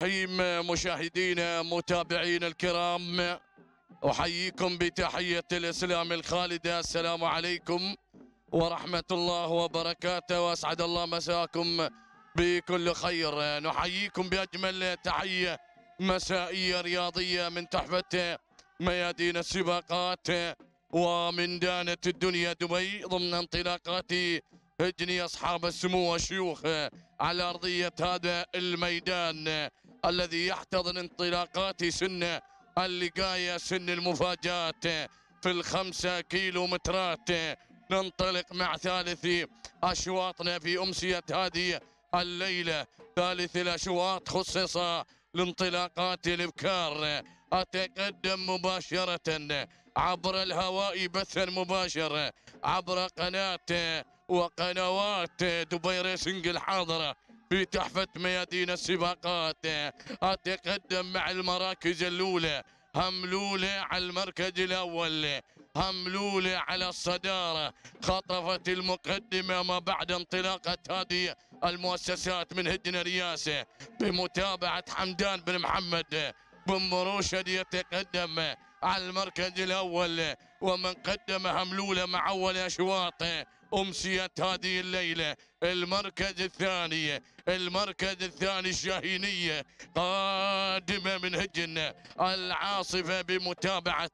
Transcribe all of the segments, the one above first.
تحييم مشاهدينا متابعينا الكرام احييكم بتحيه الاسلام الخالده السلام عليكم ورحمه الله وبركاته واسعد الله مساكم بكل خير نحييكم باجمل تحيه مسائيه رياضيه من تحفه ميادين السباقات ومن دانه الدنيا دبي ضمن انطلاقات هجني اصحاب السمو الشيوخ على ارضيه هذا الميدان الذي يحتضن انطلاقات سن اللقاية سن المفاجآت في الخمسة كيلو مترات ننطلق مع ثالث أشواطنا في أمسية هذه الليلة ثالث الأشواط خصص لانطلاقات الإبكار أتقدم مباشرة عبر الهواء بثا مباشرة عبر قناة وقنوات دبي ريسنج الحاضرة في تحفة ميادين السباقات أتقدم مع المراكز الأولى هملولة على المركز الأول هملولة على الصدارة خطفت المقدمة ما بعد انطلاقة هذه المؤسسات من هدنا رياسة بمتابعة حمدان بن محمد بن مروشد يتقدم على المركز الأول ومن قدم هملولة مع أول أشواطه امسيه هذه الليلة المركز الثاني المركز الثاني الشاهينية قادمة من هجن العاصفة بمتابعة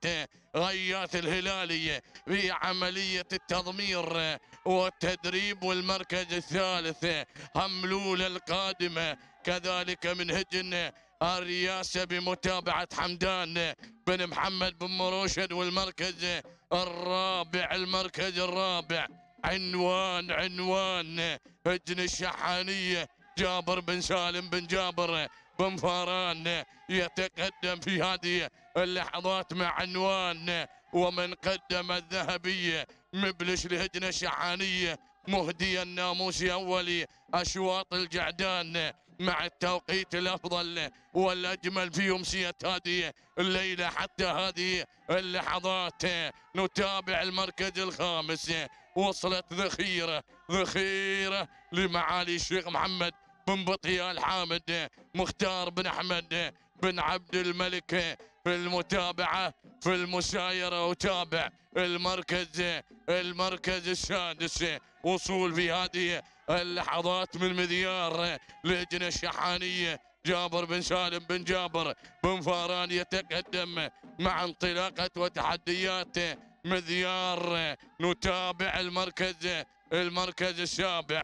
غياث الهلالي في عملية التضمير والتدريب والمركز الثالث هملولة القادمة كذلك من هجن الرياسة بمتابعة حمدان بن محمد بن مروشد والمركز الرابع المركز الرابع عنوان عنوان هجن الشحانية جابر بن سالم بن جابر بن فاران يتقدم في هذه اللحظات مع عنوان ومن قدم الذهبية مبلش لهجنة الشحانية مهدي الناموس أولي أشواط الجعدان مع التوقيت الأفضل والأجمل في أمسية هذه الليلة حتى هذه اللحظات نتابع المركز الخامس وصلت ذخيرة ذخيرة لمعالي الشيخ محمد بن بطيال حامد مختار بن أحمد بن عبد الملك في المتابعة في المسايرة وتابع المركز المركز السادس وصول في هذه اللحظات من مذيار لجنة الشحانية جابر بن سالم بن جابر بن فاران يتقدم مع انطلاقة وتحديات مذيار نتابع المركز المركز السابع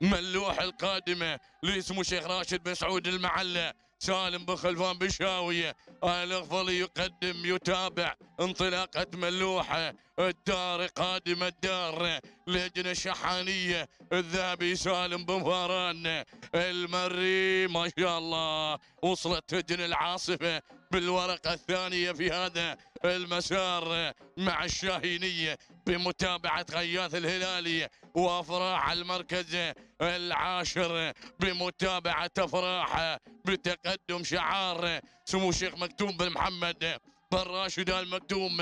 ملوح القادمة لاسمه شيخ راشد بن سعود المعلة سالم بن خلفان بشاوية الأغفلي يقدم يتابع انطلاقة ملوحة الدار قادمة الدار لجنة شحانية الذهبي سالم بن المري ما شاء الله وصلت لجنة العاصفة بالورقة الثانية في هذا المسار مع الشاهينية بمتابعة غياث الهلالي وأفراح المركز العاشر بمتابعة أفراح بتقدم شعار سمو الشيخ مكتوم بن محمد بن راشد آل مكتوم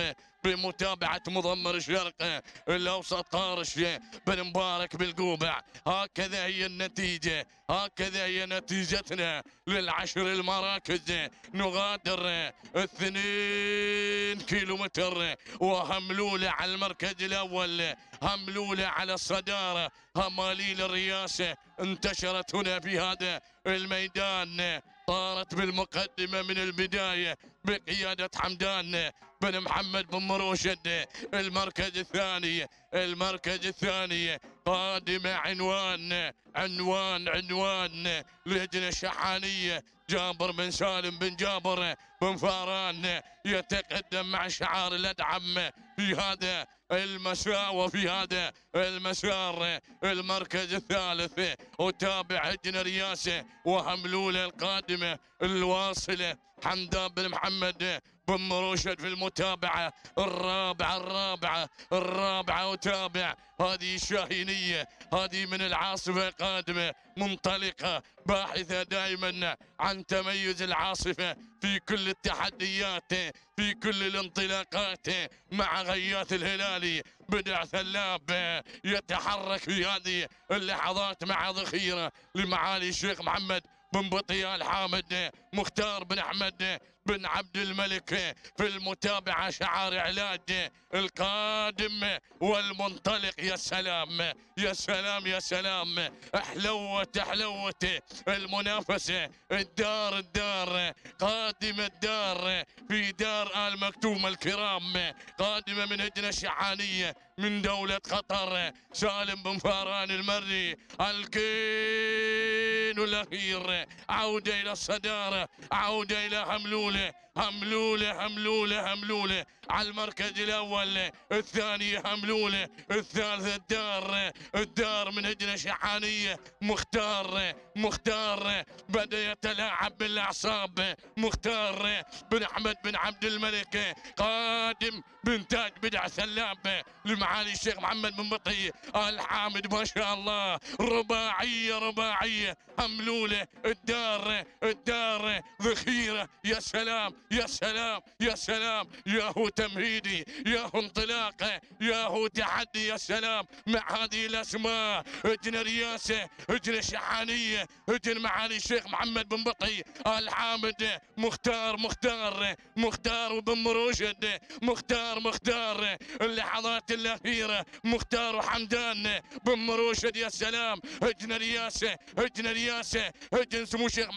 بمتابعة مضمر الشرق الأوسط طارش بن مبارك بالقوبع هكذا هي النتيجة هكذا هي نتيجتنا للعشر المراكز نغادر اثنين كيلومتر وهملولة على المركز الأول هملولة على الصدارة هماليل الرياسة انتشرت هنا في هذا الميدان طارت بالمقدمة من البداية بقيادة حمدان بن محمد بن مروشد المركز الثاني المركز الثاني قادمة عنوان عنوان عنوان لجنة شحانية جابر بن سالم بن جابر بن فاران يتقدم مع شعار الأدعم في هذا المساء وفي هذا المسار المركز الثالث وتابع هجن رياسه وحملوله القادمه الواصله حمدان بن محمد بن مروشد في المتابعة الرابعة الرابعة الرابعة وتابع هذه شاهينية هذه من العاصفة القادمة منطلقة باحثة دائما عن تميز العاصفة في كل التحديات في كل الانطلاقات مع غياث الهلالي بدع ثلاب يتحرك في هذه اللحظات مع ذخيرة لمعالي الشيخ محمد بن بطيال حامد مختار بن احمد بن عبد الملك في المتابعه شعار علاج القادم والمنطلق يا سلام يا سلام يا سلام احلوت احلوت المنافسة الدار الدار قادمة الدار في دار آل مكتوم الكرام قادمة من هجنة شعانية من دولة قطر سالم بن فاران المري الكين الأخير عودة إلى الصدارة عودة إلى حملولة هملولة هملولة هملولة على المركز الأول الثاني هملولة الثالثة الدار الدار من هجنة شحانية مختار مختار بدأ يتلاعب بالأعصاب مختار بن أحمد بن عبد الملك قادم بن تاج بدع سلاب لمعالي الشيخ محمد بن بطي آل حامد ما شاء الله رباعية رباعية أملولة الدار الدار ذخيرة يا سلام يا سلام يا سلام يا هو تمهيدي يا هو انطلاقه يا هو تحدي يا سلام مع هذه الأسماء اجنا رياسة اجنا شحانية هجن معالي الشيخ محمد بن بطي ال حامد مختار مختار مختار وبن مروشد مختار مختار اللحظات الاخيره مختار وحمدان بن مروشد يا سلام هجن رياسه هجن رياسه هجن سمو شيخ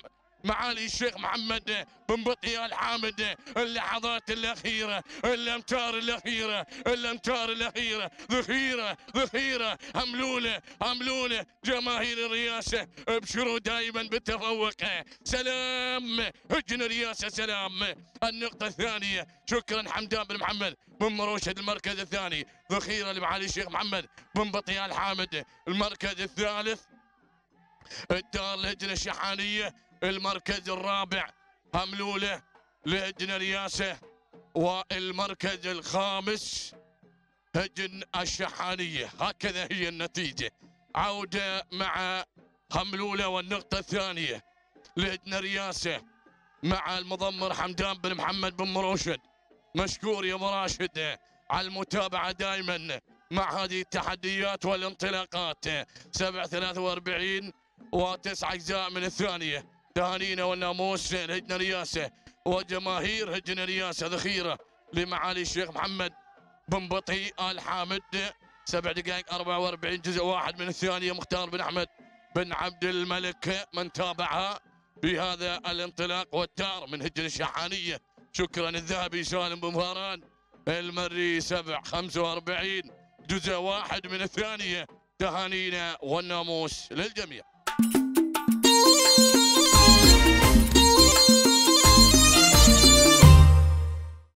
معالي الشيخ محمد بن بطيئة الحامد اللحظات الأخيرة الأمتار الأخيرة الأمتار الأخيرة ذخيرة ذخيرة هملولة هملولة جماهير الرياسة ابشروا دائما بالتفوق سلام هجن الرياسة سلام النقطة الثانية شكرا حمدان بن محمد بن مروشد المركز الثاني ذخيرة لمعالي الشيخ محمد بن بطيئة الحامد المركز الثالث الدار الهجنة الشحانية المركز الرابع هملوله لهجن رياسة والمركز الخامس هجن الشحانية هكذا هي النتيجة عودة مع هملولة والنقطة الثانية لهجن رياسة مع المضمر حمدان بن محمد بن مروشد مشكور يا مراشد على المتابعة دائما مع هذه التحديات والانطلاقات 7 43 وتسع أجزاء من الثانية تهانينا والناموس لجنة رياسة وجماهير لجنة رياسة ذخيرة لمعالي الشيخ محمد بن بطي آل حامد سبع دقائق 44 جزء واحد من الثانية مختار بن أحمد بن عبد الملك من تابعها بهذا الانطلاق والدار من هجن الشحانية شكرا الذهبي سالم بن فاران المري سبع 45 جزء واحد من الثانية تهانينا والناموس للجميع